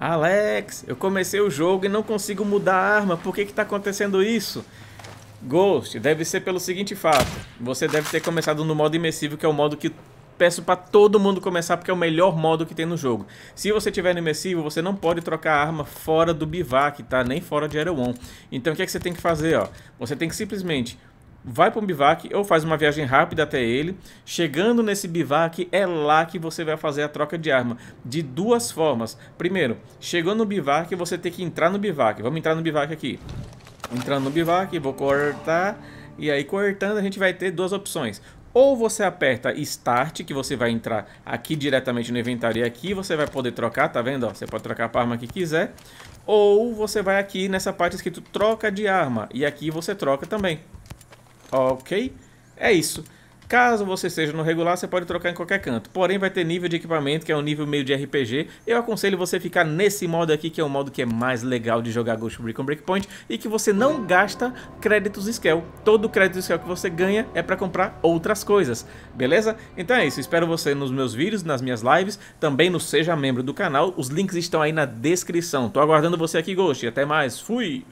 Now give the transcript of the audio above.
Alex, eu comecei o jogo e não consigo mudar a arma, por que está acontecendo isso? Ghost, deve ser pelo seguinte fato, você deve ter começado no modo imersivo, que é o modo que peço para todo mundo começar porque é o melhor modo que tem no jogo. Se você tiver no imersivo, você não pode trocar a arma fora do bivac, tá? Nem fora de Aero Então o que, é que você tem que fazer, ó? Você tem que simplesmente vai para um bivac ou faz uma viagem rápida até ele. Chegando nesse bivac, é lá que você vai fazer a troca de arma. De duas formas. Primeiro, chegou no bivac, você tem que entrar no bivac. Vamos entrar no bivac aqui. Entrando no bivac, vou cortar. E aí, cortando, a gente vai ter duas opções. Ou você aperta Start, que você vai entrar aqui diretamente no inventário e aqui você vai poder trocar, tá vendo? você pode trocar a arma que quiser. Ou você vai aqui nessa parte escrito Troca de Arma e aqui você troca também. Ok? É isso. Caso você seja no regular, você pode trocar em qualquer canto. Porém, vai ter nível de equipamento, que é um nível meio de RPG. Eu aconselho você ficar nesse modo aqui, que é o modo que é mais legal de jogar Ghost Recon Breakpoint. E que você não gasta créditos Scale. Todo crédito Scale que você ganha é para comprar outras coisas. Beleza? Então é isso. Espero você nos meus vídeos, nas minhas lives. Também no Seja Membro do canal. Os links estão aí na descrição. Tô aguardando você aqui, Ghost. Até mais. Fui!